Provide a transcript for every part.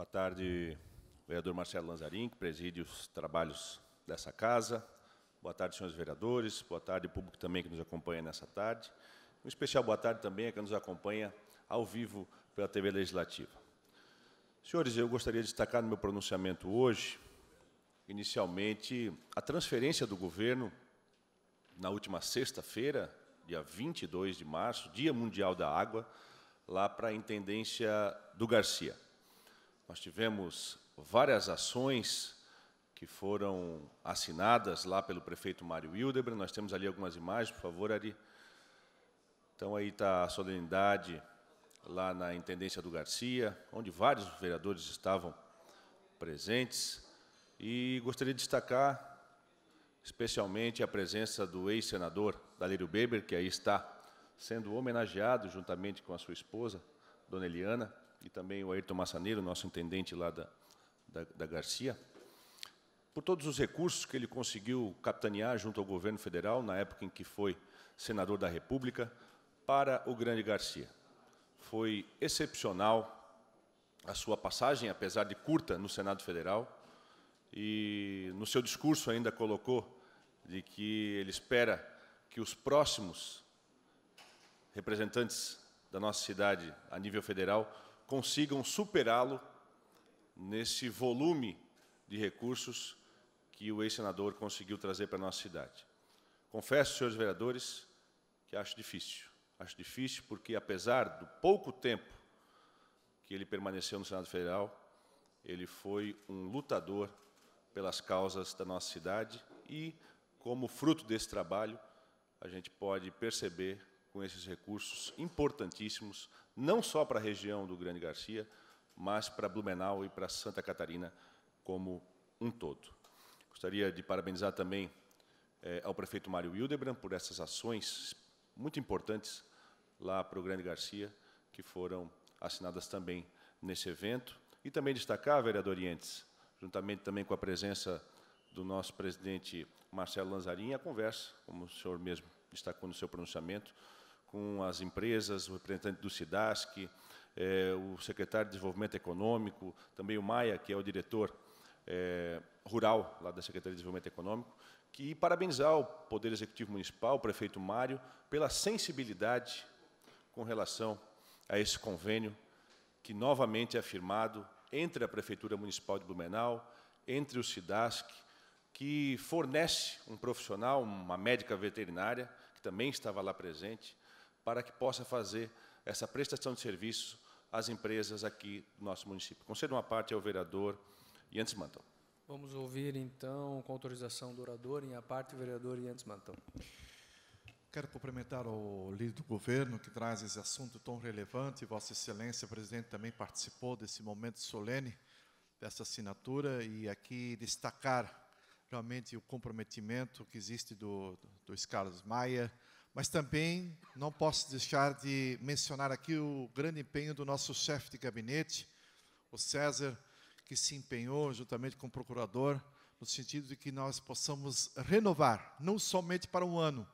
Boa tarde, vereador Marcelo Lanzarin, que preside os trabalhos dessa casa. Boa tarde, senhores vereadores. Boa tarde, público também que nos acompanha nessa tarde. Um especial boa tarde também a quem nos acompanha ao vivo pela TV Legislativa. Senhores, eu gostaria de destacar no meu pronunciamento hoje, inicialmente, a transferência do governo na última sexta-feira, dia 22 de março, Dia Mundial da Água, lá para a Intendência do Garcia. Nós tivemos várias ações que foram assinadas lá pelo prefeito Mário Hildebrand. Nós temos ali algumas imagens, por favor, Ari. Então, aí está a solenidade lá na Intendência do Garcia, onde vários vereadores estavam presentes. E gostaria de destacar especialmente a presença do ex-senador Dalírio Beber, que aí está sendo homenageado juntamente com a sua esposa, Dona Eliana, e também o Ayrton Massaneiro, nosso intendente lá da, da, da Garcia, por todos os recursos que ele conseguiu capitanear junto ao governo federal, na época em que foi senador da República, para o Grande Garcia. Foi excepcional a sua passagem, apesar de curta, no Senado Federal, e no seu discurso ainda colocou de que ele espera que os próximos representantes da nossa cidade a nível federal consigam superá-lo nesse volume de recursos que o ex-senador conseguiu trazer para a nossa cidade. Confesso, senhores vereadores, que acho difícil. Acho difícil porque, apesar do pouco tempo que ele permaneceu no Senado Federal, ele foi um lutador pelas causas da nossa cidade e, como fruto desse trabalho, a gente pode perceber com esses recursos importantíssimos, não só para a região do Grande Garcia, mas para Blumenau e para Santa Catarina como um todo. Gostaria de parabenizar também eh, ao prefeito Mário Hildebrand por essas ações muito importantes lá para o Grande Garcia, que foram assinadas também nesse evento. E também destacar, vereador Orientes juntamente também com a presença do nosso presidente Marcelo Lanzarin, a conversa, como o senhor mesmo destacou no seu pronunciamento, com as empresas, o representante do SIDASC, é, eh, o secretário de Desenvolvimento Econômico, também o Maia, que é o diretor é, rural lá da Secretaria de Desenvolvimento Econômico, que parabenizar o Poder Executivo Municipal, o prefeito Mário, pela sensibilidade com relação a esse convênio, que novamente é afirmado entre a Prefeitura Municipal de Blumenau, entre o SIDASC, que fornece um profissional, uma médica veterinária, que também estava lá presente, para que possa fazer essa prestação de serviço às empresas aqui do nosso município. Concedo uma parte ao é vereador Yantes mantão. Vamos ouvir, então, com autorização do orador, em a parte, o vereador Yantes mantão. Quero cumprimentar o líder do governo que traz esse assunto tão relevante. Vossa Excelência, presidente, também participou desse momento solene, dessa assinatura, e aqui destacar realmente o comprometimento que existe do, do Carlos Maia, mas também não posso deixar de mencionar aqui o grande empenho do nosso chefe de gabinete, o César, que se empenhou juntamente com o procurador, no sentido de que nós possamos renovar, não somente para um ano,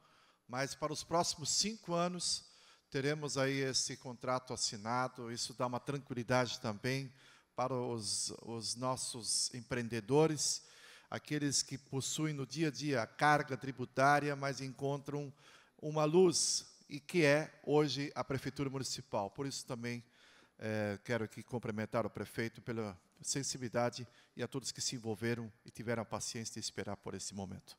mas para os próximos cinco anos, teremos aí esse contrato assinado. Isso dá uma tranquilidade também para os, os nossos empreendedores, aqueles que possuem no dia a dia a carga tributária, mas encontram uma luz e que é hoje a Prefeitura Municipal. Por isso também é, quero aqui cumprimentar o prefeito pela sensibilidade e a todos que se envolveram e tiveram a paciência de esperar por esse momento.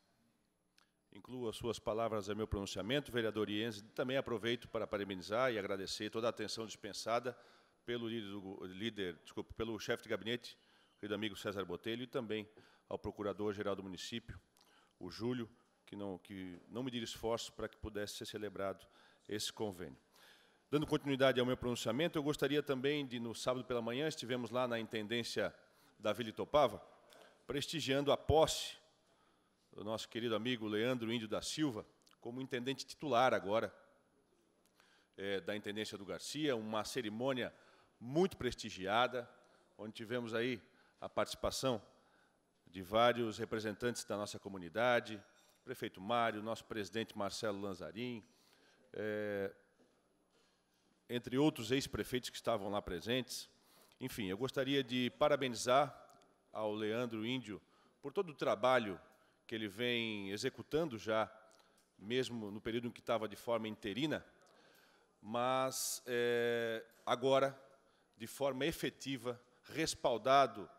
Incluo as suas palavras ao meu pronunciamento, vereador Ienze. Também aproveito para parabenizar e agradecer toda a atenção dispensada pelo líder, do, líder desculpa, pelo chefe de gabinete, querido amigo César Botelho, e também ao procurador-geral do município, o Júlio, que não, que não medir esforço para que pudesse ser celebrado esse convênio. Dando continuidade ao meu pronunciamento, eu gostaria também de, no sábado pela manhã, estivemos lá na Intendência da Vila Itopava, prestigiando a posse do nosso querido amigo Leandro Índio da Silva, como intendente titular agora é, da Intendência do Garcia, uma cerimônia muito prestigiada, onde tivemos aí a participação de vários representantes da nossa comunidade, prefeito Mário, nosso presidente Marcelo Lanzarin, é, entre outros ex-prefeitos que estavam lá presentes. Enfim, eu gostaria de parabenizar ao Leandro Índio por todo o trabalho que ele vem executando já, mesmo no período em que estava de forma interina, mas é, agora, de forma efetiva, respaldado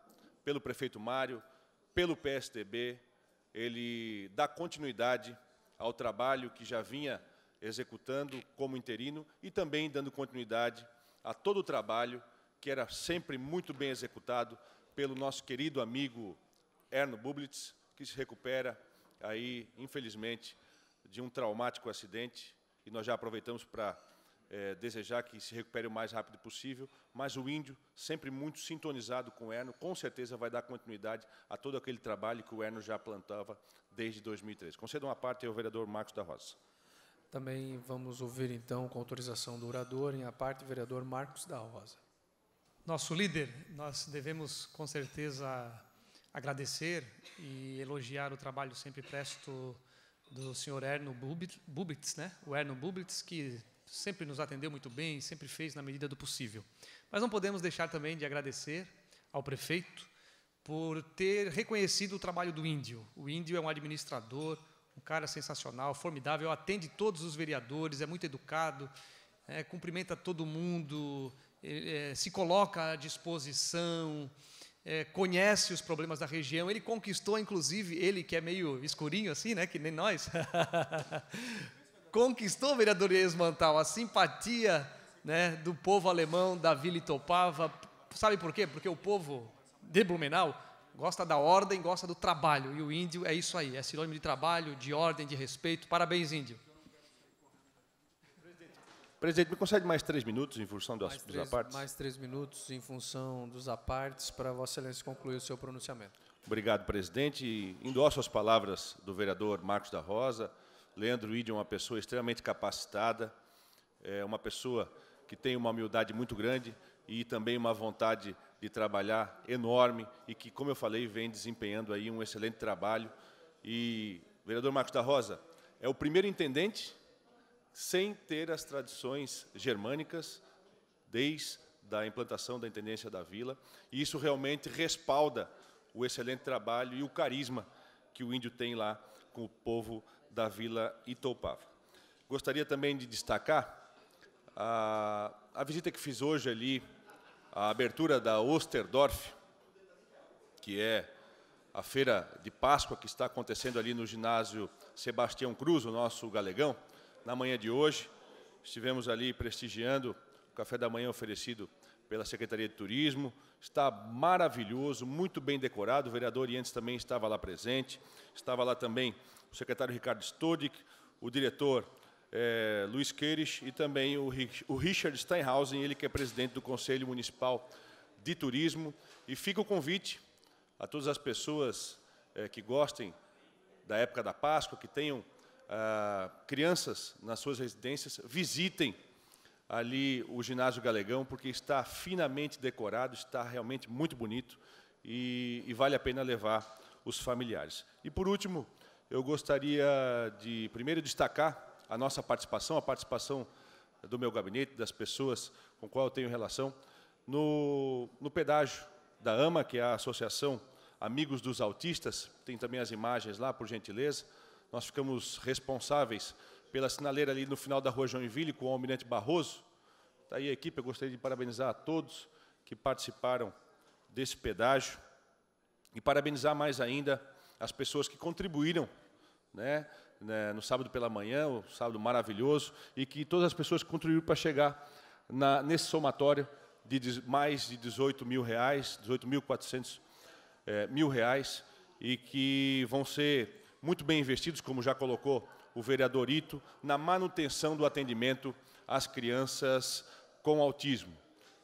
pelo prefeito Mário, pelo PSDB, ele dá continuidade ao trabalho que já vinha executando como interino e também dando continuidade a todo o trabalho que era sempre muito bem executado pelo nosso querido amigo Erno Bublitz, que se recupera aí, infelizmente, de um traumático acidente, e nós já aproveitamos para é, desejar que se recupere o mais rápido possível, mas o índio, sempre muito sintonizado com o Erno, com certeza vai dar continuidade a todo aquele trabalho que o Erno já plantava desde 2003. Concedo uma parte ao vereador Marcos da Rosa. Também vamos ouvir, então, com autorização do orador, em a parte, o vereador Marcos da Rosa. Nosso líder, nós devemos, com certeza, agradecer e elogiar o trabalho sempre presto do senhor Erno Bubitz, né? o Erno Bubitz, que sempre nos atendeu muito bem, sempre fez na medida do possível. Mas não podemos deixar também de agradecer ao prefeito por ter reconhecido o trabalho do Índio. O Índio é um administrador, um cara sensacional, formidável, atende todos os vereadores, é muito educado, é, cumprimenta todo mundo, é, é, se coloca à disposição, é, conhece os problemas da região. Ele conquistou, inclusive, ele que é meio escurinho assim, né, que nem nós, conquistou, vereador Esmantal, a simpatia né, do povo alemão da Vila Itopava. Sabe por quê? Porque o povo de Blumenau gosta da ordem, gosta do trabalho. E o índio é isso aí, é sinônimo de trabalho, de ordem, de respeito. Parabéns, índio. Presidente, me concede mais três minutos em função dos, três, dos apartes? Mais três minutos em função dos apartes para Vossa Excelência concluir o seu pronunciamento. Obrigado, presidente. Endosso as palavras do vereador Marcos da Rosa, Leandro Ide é uma pessoa extremamente capacitada, é uma pessoa que tem uma humildade muito grande e também uma vontade de trabalhar enorme e que, como eu falei, vem desempenhando aí um excelente trabalho. E vereador Marcos da Rosa é o primeiro intendente sem ter as tradições germânicas desde da implantação da intendência da vila, e isso realmente respalda o excelente trabalho e o carisma que o índio tem lá com o povo da Vila Itoupava. Gostaria também de destacar a, a visita que fiz hoje ali, a abertura da Osterdorf, que é a feira de Páscoa que está acontecendo ali no ginásio Sebastião Cruz, o nosso galegão, na manhã de hoje. Estivemos ali prestigiando o café da manhã oferecido pela Secretaria de Turismo. Está maravilhoso, muito bem decorado. O vereador Ientes também estava lá presente. Estava lá também o secretário Ricardo Stodic, o diretor é, Luiz Queires e também o, o Richard Steinhausen, ele que é presidente do Conselho Municipal de Turismo. E fica o convite a todas as pessoas é, que gostem da época da Páscoa, que tenham ah, crianças nas suas residências, visitem ali o ginásio Galegão, porque está finamente decorado, está realmente muito bonito e, e vale a pena levar os familiares. E por último, eu gostaria de primeiro destacar a nossa participação, a participação do meu gabinete, das pessoas com qual eu tenho relação, no, no pedágio da AMA, que é a Associação Amigos dos Autistas, tem também as imagens lá, por gentileza. Nós ficamos responsáveis pela sinaleira ali no final da rua Joinville, com o Almirante Barroso. Está aí a equipe, eu gostaria de parabenizar a todos que participaram desse pedágio e parabenizar mais ainda as pessoas que contribuíram né, né, no sábado pela manhã, o um sábado maravilhoso, e que todas as pessoas que contribuíram para chegar na, nesse somatório de mais de 18 mil reais, 18.400 é, eh, mil reais, e que vão ser muito bem investidos, como já colocou o vereador Ito, na manutenção do atendimento às crianças com autismo.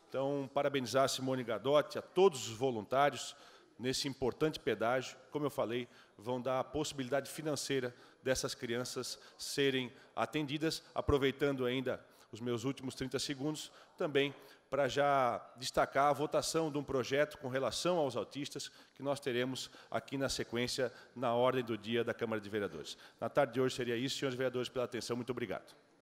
Então, parabenizar a Simone Gadotti, a todos os voluntários nesse importante pedágio, como eu falei, vão dar a possibilidade financeira dessas crianças serem atendidas, aproveitando ainda os meus últimos 30 segundos também para já destacar a votação de um projeto com relação aos autistas que nós teremos aqui na sequência, na ordem do dia da Câmara de Vereadores. Na tarde de hoje seria isso. Senhores vereadores, pela atenção, muito obrigado.